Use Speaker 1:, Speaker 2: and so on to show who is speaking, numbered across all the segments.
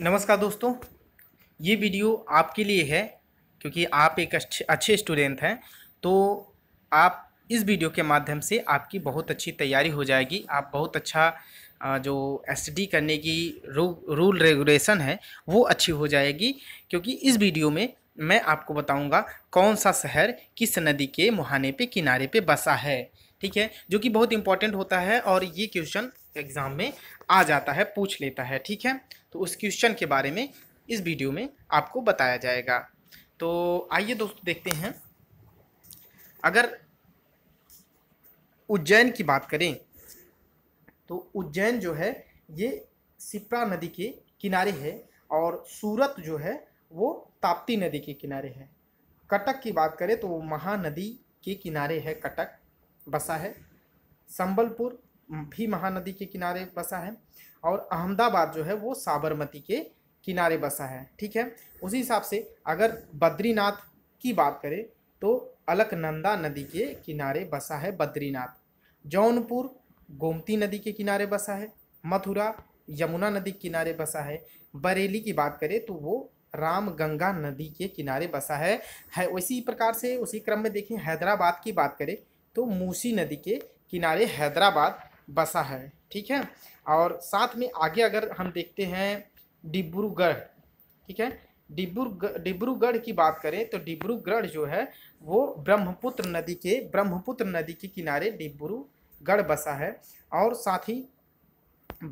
Speaker 1: नमस्कार दोस्तों ये वीडियो आपके लिए है क्योंकि आप एक अच्छे अच्छे स्टूडेंट हैं तो आप इस वीडियो के माध्यम से आपकी बहुत अच्छी तैयारी हो जाएगी आप बहुत अच्छा जो एस करने की रू, रूल रेगुलेशन है वो अच्छी हो जाएगी क्योंकि इस वीडियो में मैं आपको बताऊंगा कौन सा शहर किस नदी के मुहाने पे किनारे पे बसा है ठीक है जो कि बहुत इंपॉर्टेंट होता है और ये क्वेश्चन एग्ज़ाम में आ जाता है पूछ लेता है ठीक है तो उस क्वेश्चन के बारे में इस वीडियो में आपको बताया जाएगा तो आइए दोस्तों देखते हैं अगर उज्जैन की बात करें तो उज्जैन जो है ये सिप्रा नदी के किनारे है और सूरत जो है वो ताप्ती नदी के किनारे है कटक की बात करें तो वो महानदी के किनारे है कटक बसा है संबलपुर भी महानदी के किनारे बसा है और अहमदाबाद जो है वो साबरमती के किनारे बसा है ठीक है उसी हिसाब से अगर बद्रीनाथ की बात करें तो अलकनंदा नदी के किनारे बसा है बद्रीनाथ जौनपुर गोमती नदी के किनारे बसा है मथुरा यमुना नदी के किनारे बसा है बरेली की बात करें तो वो रामगंगा नदी के किनारे बसा है, है उसी प्रकार से उसी क्रम में देखें हैदराबाद की बात करें तो मूसी नदी के किनारे हैदराबाद बसा है ठीक है और साथ में आगे अगर हम देखते हैं डिब्रूगढ़ ठीक है डिब्रूगढ़ डिब्रूगढ़ की बात करें तो डिब्रूगढ़ जो है वो ब्रह्मपुत्र नदी के ब्रह्मपुत्र नदी के किनारे डिब्रूगढ़ बसा है और साथ ही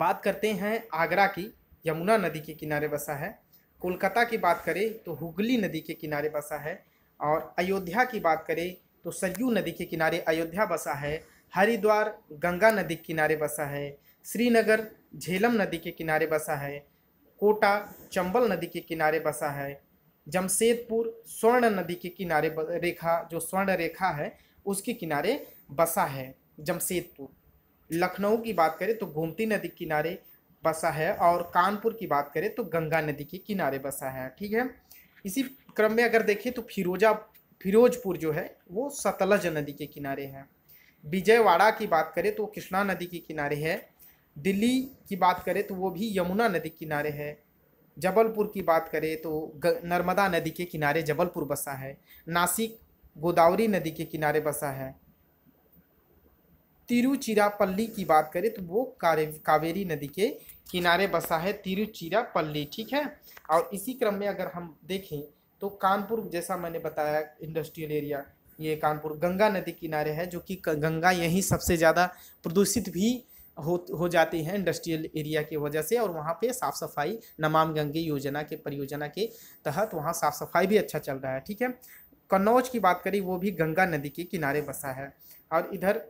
Speaker 1: बात करते हैं आगरा की यमुना नदी के किनारे बसा है कोलकाता की बात करें तो हुगली नदी के किनारे बसा है और अयोध्या की बात करें तो सरयू नदी के किनारे अयोध्या बसा है हरिद्वार गंगा नदी के किनारे बसा है श्रीनगर झेलम नदी के किनारे बसा है कोटा चंबल नदी के किनारे बसा है जमशेदपुर स्वर्ण नदी के किनारे रेखा जो स्वर्ण रेखा है उसके किनारे बसा है जमशेदपुर लखनऊ की बात करें तो गोमती नदी के किनारे बसा है और कानपुर की बात करें तो गंगा नदी के किनारे बसा है ठीक है इसी क्रम में अगर देखें तो फिरोजा फिरोजपुर जो है वो सतलज नदी के किनारे है विजयवाड़ा की बात करें तो कृष्णा नदी के किनारे है दिल्ली की बात करें तो वो भी यमुना नदी किनारे है जबलपुर की बात करें तो नर्मदा नदी के किनारे जबलपुर बसा है नासिक गोदावरी नदी के किनारे बसा है तिरुचिरापल्ली की बात करें तो वो कावेरी नदी के किनारे बसा है तिरुचिरापल्ली ठीक है और इसी क्रम में अगर हम देखें तो कानपुर जैसा मैंने बताया इंडस्ट्रियल एरिया ये कानपुर गंगा नदी किनारे है जो कि गंगा यहीं सबसे ज़्यादा प्रदूषित भी हो हो जाती हैं इंडस्ट्रियल एरिया की वजह से और वहाँ पे साफ़ सफाई नमाम गंगे योजना के परियोजना के तहत वहाँ साफ़ सफाई भी अच्छा चल रहा है ठीक है कन्नौज की बात करें वो भी गंगा नदी के किनारे बसा है और इधर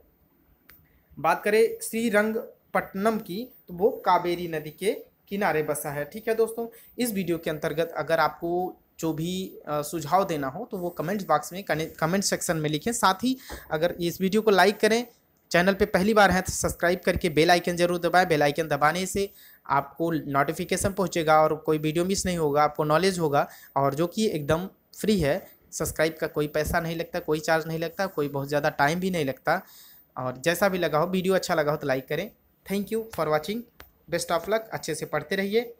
Speaker 1: बात करें श्रीरंगपट्टनम की तो वो कावेरी नदी के किनारे बसा है ठीक है दोस्तों इस वीडियो के अंतर्गत अगर आपको जो भी सुझाव देना हो तो वो कमेंट बॉक्स में कमेंट सेक्शन में लिखें साथ ही अगर इस वीडियो को लाइक करें चैनल पे पहली बार हैं तो सब्सक्राइब करके बेल आइकन जरूर दबाएं बेल आइकन दबाने से आपको नोटिफिकेशन पहुंचेगा और कोई वीडियो मिस नहीं होगा आपको नॉलेज होगा और जो कि एकदम फ्री है सब्सक्राइब का कोई पैसा नहीं लगता कोई चार्ज नहीं लगता कोई बहुत ज़्यादा टाइम भी नहीं लगता और जैसा भी लगा हो वीडियो अच्छा लगा हो तो लाइक करें thank you for watching best of luck अच्छे से पढ़ते रहिए